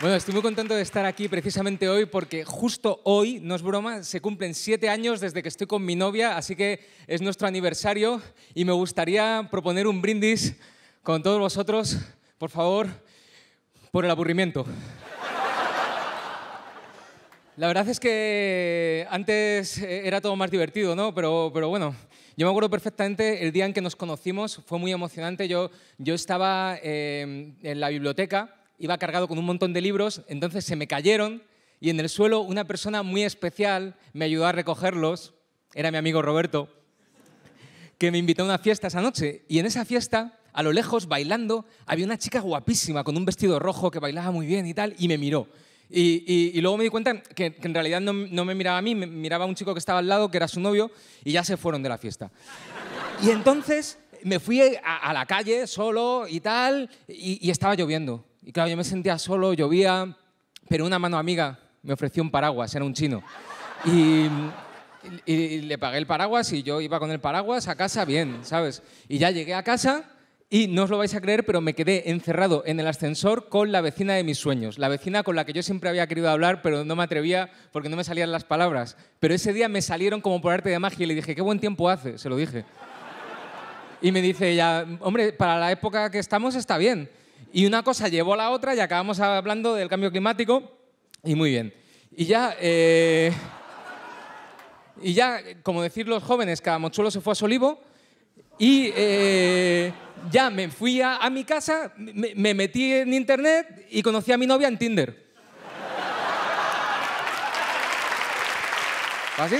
Bueno, estoy muy contento de estar aquí precisamente hoy porque justo hoy, no es broma, se cumplen siete años desde que estoy con mi novia, así que es nuestro aniversario y me gustaría proponer un brindis con todos vosotros, por favor, por el aburrimiento. La verdad es que antes era todo más divertido, ¿no? Pero, pero bueno, yo me acuerdo perfectamente el día en que nos conocimos, fue muy emocionante. Yo, yo estaba eh, en la biblioteca iba cargado con un montón de libros, entonces se me cayeron y en el suelo una persona muy especial me ayudó a recogerlos, era mi amigo Roberto, que me invitó a una fiesta esa noche y en esa fiesta, a lo lejos, bailando, había una chica guapísima con un vestido rojo que bailaba muy bien y tal y me miró. Y, luego me di cuenta que, en realidad no, me miraba a mí, me miraba a un chico que estaba al lado, que era su novio, y ya se fueron de la fiesta. Y entonces me fui a, la calle solo y tal, y, y estaba lloviendo. Y claro, yo me sentía solo, llovía, pero una mano amiga me ofreció un paraguas, era un chino. Y, le pagué el paraguas y yo iba con el paraguas a casa bien, ¿sabes? Y ya llegué a casa y no os lo vais a creer, pero me quedé encerrado en el ascensor con la vecina de mis sueños, la vecina con la que yo siempre había querido hablar, pero no me atrevía porque no me salían las palabras. Pero ese día me salieron como por arte de magia y le dije, qué buen tiempo hace, se lo dije. Y me dice ella, hombre, para la época que estamos está bien. Y una cosa llevó a la otra y acabamos hablando del cambio climático y muy bien. Y ya, eh, y ya como decir los jóvenes, cada mochuelo se fue a Solivo y eh, ya me fui a, mi casa, me, me metí en internet y conocí a mi novia en Tinder. ¿Así?